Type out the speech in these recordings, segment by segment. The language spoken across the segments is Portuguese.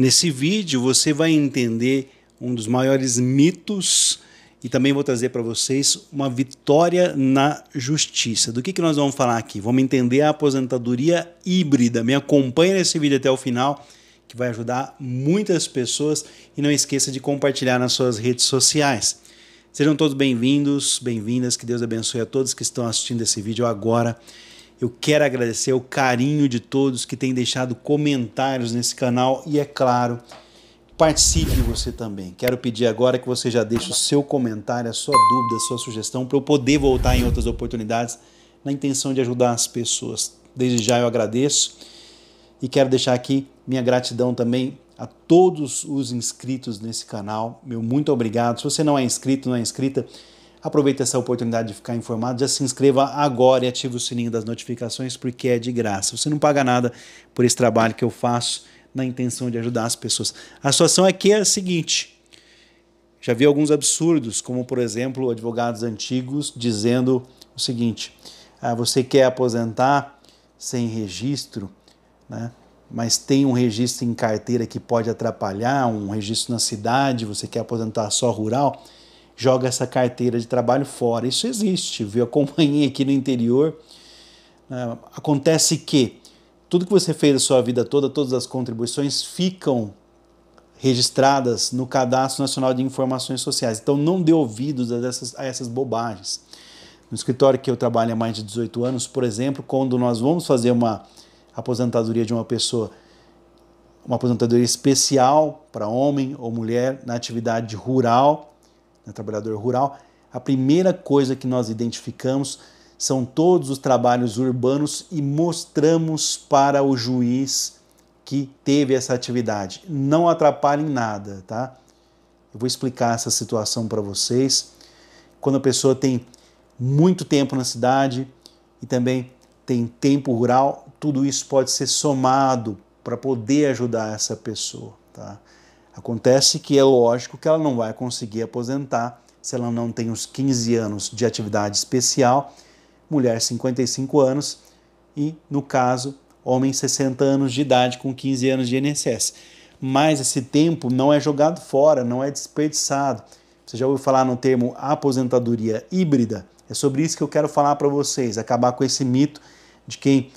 Nesse vídeo você vai entender um dos maiores mitos e também vou trazer para vocês uma vitória na justiça. Do que, que nós vamos falar aqui? Vamos entender a aposentadoria híbrida. Me acompanhe nesse vídeo até o final, que vai ajudar muitas pessoas. E não esqueça de compartilhar nas suas redes sociais. Sejam todos bem-vindos, bem-vindas. Que Deus abençoe a todos que estão assistindo esse vídeo agora. Eu quero agradecer o carinho de todos que têm deixado comentários nesse canal e, é claro, participe você também. Quero pedir agora que você já deixe o seu comentário, a sua dúvida, a sua sugestão para eu poder voltar em outras oportunidades na intenção de ajudar as pessoas. Desde já eu agradeço e quero deixar aqui minha gratidão também a todos os inscritos nesse canal. Meu muito obrigado. Se você não é inscrito, não é inscrita, Aproveite essa oportunidade de ficar informado, já se inscreva agora e ative o sininho das notificações, porque é de graça. Você não paga nada por esse trabalho que eu faço na intenção de ajudar as pessoas. A situação aqui é a seguinte: já vi alguns absurdos, como por exemplo, advogados antigos dizendo o seguinte: ah, você quer aposentar sem registro, né? mas tem um registro em carteira que pode atrapalhar, um registro na cidade, você quer aposentar só rural joga essa carteira de trabalho fora. Isso existe, viu? Acompanhei aqui no interior. Né? acontece que tudo que você fez a sua vida toda, todas as contribuições ficam registradas no Cadastro Nacional de Informações Sociais. Então não dê ouvidos a essas, a essas bobagens. No escritório que eu trabalho há mais de 18 anos, por exemplo, quando nós vamos fazer uma aposentadoria de uma pessoa, uma aposentadoria especial para homem ou mulher na atividade rural, né, trabalhador rural, a primeira coisa que nós identificamos são todos os trabalhos urbanos e mostramos para o juiz que teve essa atividade. Não atrapalhe em nada, tá? Eu vou explicar essa situação para vocês. Quando a pessoa tem muito tempo na cidade e também tem tempo rural, tudo isso pode ser somado para poder ajudar essa pessoa, tá? Acontece que é lógico que ela não vai conseguir aposentar se ela não tem os 15 anos de atividade especial, mulher 55 anos e, no caso, homem 60 anos de idade com 15 anos de INSS. Mas esse tempo não é jogado fora, não é desperdiçado. Você já ouviu falar no termo aposentadoria híbrida? É sobre isso que eu quero falar para vocês, acabar com esse mito de quem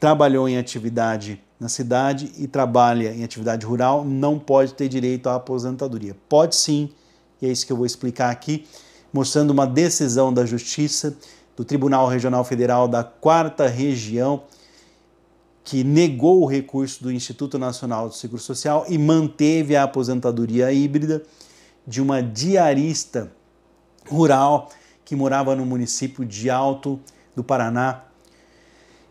trabalhou em atividade na cidade e trabalha em atividade rural não pode ter direito à aposentadoria. Pode sim, e é isso que eu vou explicar aqui, mostrando uma decisão da Justiça do Tribunal Regional Federal da Quarta Região que negou o recurso do Instituto Nacional do Seguro Social e manteve a aposentadoria híbrida de uma diarista rural que morava no município de Alto do Paraná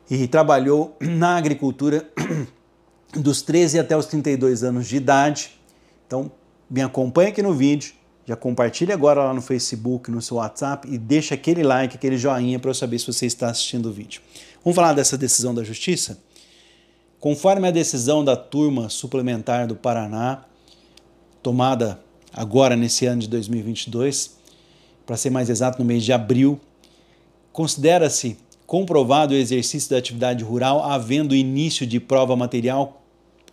e trabalhou na agricultura dos 13 até os 32 anos de idade. Então, me acompanha aqui no vídeo, já compartilha agora lá no Facebook, no seu WhatsApp e deixa aquele like, aquele joinha para eu saber se você está assistindo o vídeo. Vamos falar dessa decisão da Justiça? Conforme a decisão da turma suplementar do Paraná, tomada agora nesse ano de 2022, para ser mais exato, no mês de abril, considera-se comprovado o exercício da atividade rural havendo início de prova material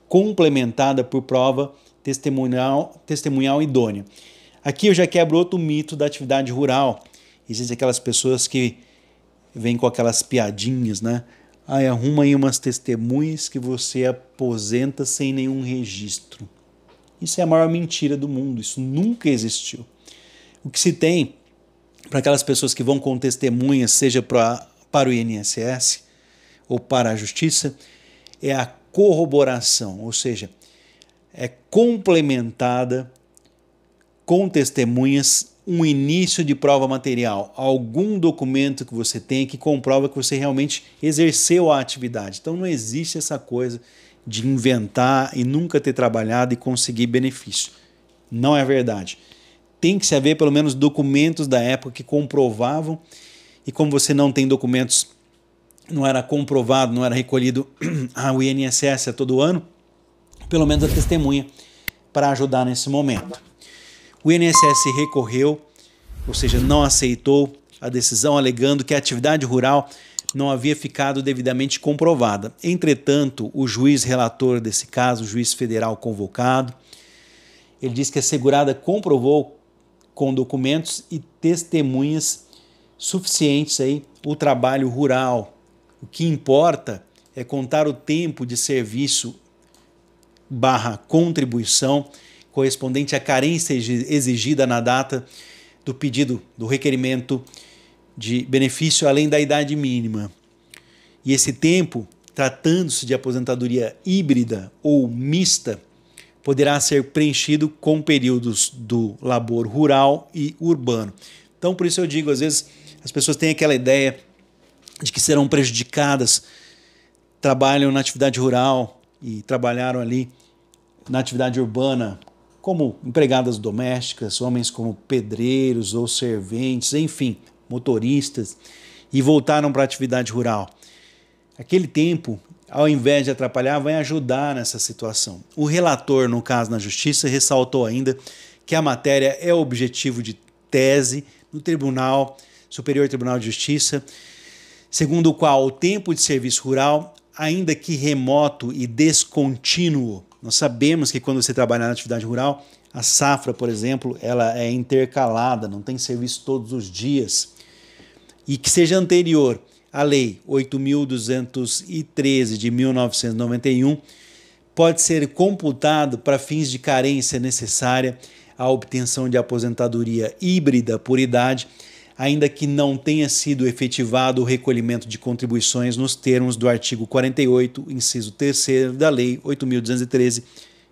complementada por prova testemunhal, testemunhal idônea. Aqui eu já quebro outro mito da atividade rural. Existem aquelas pessoas que vêm com aquelas piadinhas, né? Ai, arruma aí umas testemunhas que você aposenta sem nenhum registro. Isso é a maior mentira do mundo, isso nunca existiu. O que se tem para aquelas pessoas que vão com testemunhas, seja para para o INSS ou para a Justiça é a corroboração, ou seja, é complementada com testemunhas um início de prova material, algum documento que você tem que comprova que você realmente exerceu a atividade. Então não existe essa coisa de inventar e nunca ter trabalhado e conseguir benefício. Não é verdade. Tem que se haver pelo menos documentos da época que comprovavam e como você não tem documentos, não era comprovado, não era recolhido ao INSS a todo ano, pelo menos a testemunha para ajudar nesse momento. O INSS recorreu, ou seja, não aceitou a decisão, alegando que a atividade rural não havia ficado devidamente comprovada. Entretanto, o juiz relator desse caso, o juiz federal convocado, ele diz que a segurada comprovou com documentos e testemunhas suficientes aí o trabalho rural. O que importa é contar o tempo de serviço barra contribuição correspondente à carência exigida na data do pedido do requerimento de benefício além da idade mínima. E esse tempo, tratando-se de aposentadoria híbrida ou mista, poderá ser preenchido com períodos do labor rural e urbano. Então, por isso eu digo, às vezes as pessoas têm aquela ideia de que serão prejudicadas, trabalham na atividade rural e trabalharam ali na atividade urbana como empregadas domésticas, homens como pedreiros ou serventes, enfim, motoristas, e voltaram para a atividade rural. Aquele tempo, ao invés de atrapalhar, vai ajudar nessa situação. O relator, no caso na justiça, ressaltou ainda que a matéria é objetivo de tese no tribunal Superior Tribunal de Justiça, segundo o qual o tempo de serviço rural, ainda que remoto e descontínuo, nós sabemos que quando você trabalha na atividade rural, a safra, por exemplo, ela é intercalada, não tem serviço todos os dias. E que seja anterior à Lei 8.213 de 1991, pode ser computado para fins de carência necessária à obtenção de aposentadoria híbrida por idade ainda que não tenha sido efetivado o recolhimento de contribuições nos termos do artigo 48, inciso 3 da Lei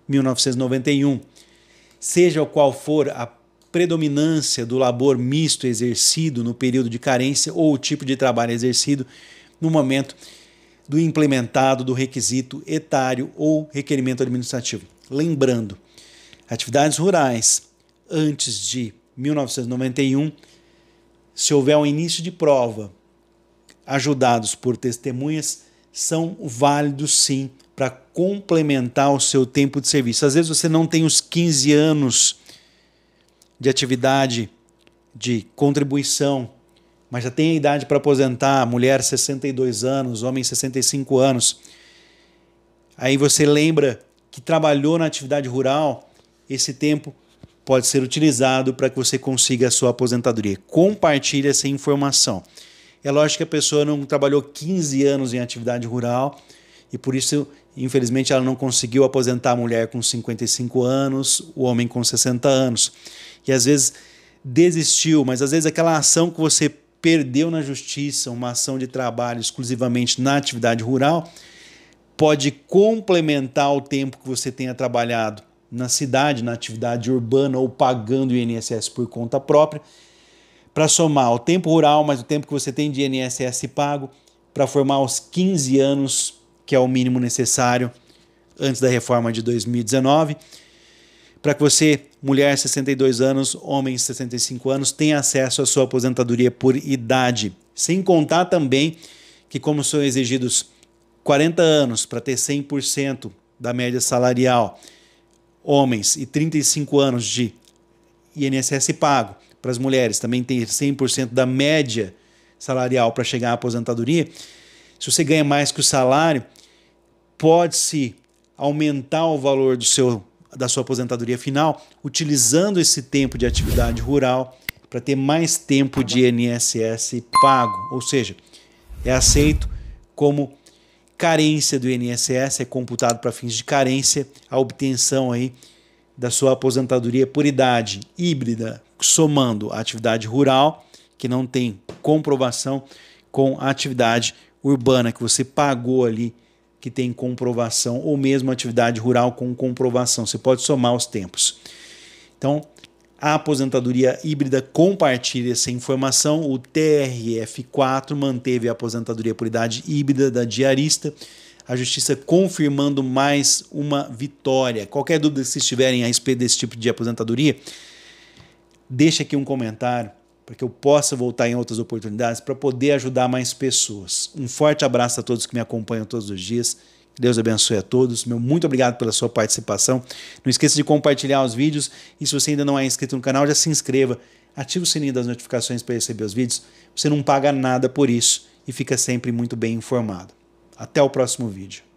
8.213-1991. Seja qual for a predominância do labor misto exercido no período de carência ou o tipo de trabalho exercido no momento do implementado do requisito etário ou requerimento administrativo. Lembrando, atividades rurais antes de 1991 se houver um início de prova, ajudados por testemunhas, são válidos sim para complementar o seu tempo de serviço. Às vezes você não tem os 15 anos de atividade, de contribuição, mas já tem a idade para aposentar, mulher 62 anos, homem 65 anos. Aí você lembra que trabalhou na atividade rural, esse tempo pode ser utilizado para que você consiga a sua aposentadoria. Compartilhe essa informação. É lógico que a pessoa não trabalhou 15 anos em atividade rural e por isso, infelizmente, ela não conseguiu aposentar a mulher com 55 anos, o homem com 60 anos. E às vezes desistiu, mas às vezes aquela ação que você perdeu na justiça, uma ação de trabalho exclusivamente na atividade rural, pode complementar o tempo que você tenha trabalhado na cidade, na atividade urbana ou pagando o INSS por conta própria, para somar o tempo rural mais o tempo que você tem de INSS pago, para formar os 15 anos, que é o mínimo necessário antes da reforma de 2019, para que você, mulher 62 anos, homem 65 anos, tenha acesso à sua aposentadoria por idade. Sem contar também que, como são exigidos 40 anos para ter 100% da média salarial, homens e 35 anos de INSS pago. Para as mulheres também tem 100% da média salarial para chegar à aposentadoria. Se você ganha mais que o salário, pode-se aumentar o valor do seu, da sua aposentadoria final utilizando esse tempo de atividade rural para ter mais tempo de INSS pago, ou seja, é aceito como carência do INSS, é computado para fins de carência a obtenção aí da sua aposentadoria por idade híbrida, somando a atividade rural, que não tem comprovação, com a atividade urbana que você pagou ali, que tem comprovação, ou mesmo atividade rural com comprovação. Você pode somar os tempos. Então, a aposentadoria híbrida compartilha essa informação. O TRF4 manteve a aposentadoria por idade híbrida da diarista. A justiça confirmando mais uma vitória. Qualquer dúvida que vocês tiverem a respeito desse tipo de aposentadoria, deixa aqui um comentário para que eu possa voltar em outras oportunidades para poder ajudar mais pessoas. Um forte abraço a todos que me acompanham todos os dias Deus abençoe a todos. Meu muito obrigado pela sua participação. Não esqueça de compartilhar os vídeos e se você ainda não é inscrito no canal, já se inscreva. Ative o sininho das notificações para receber os vídeos. Você não paga nada por isso e fica sempre muito bem informado. Até o próximo vídeo.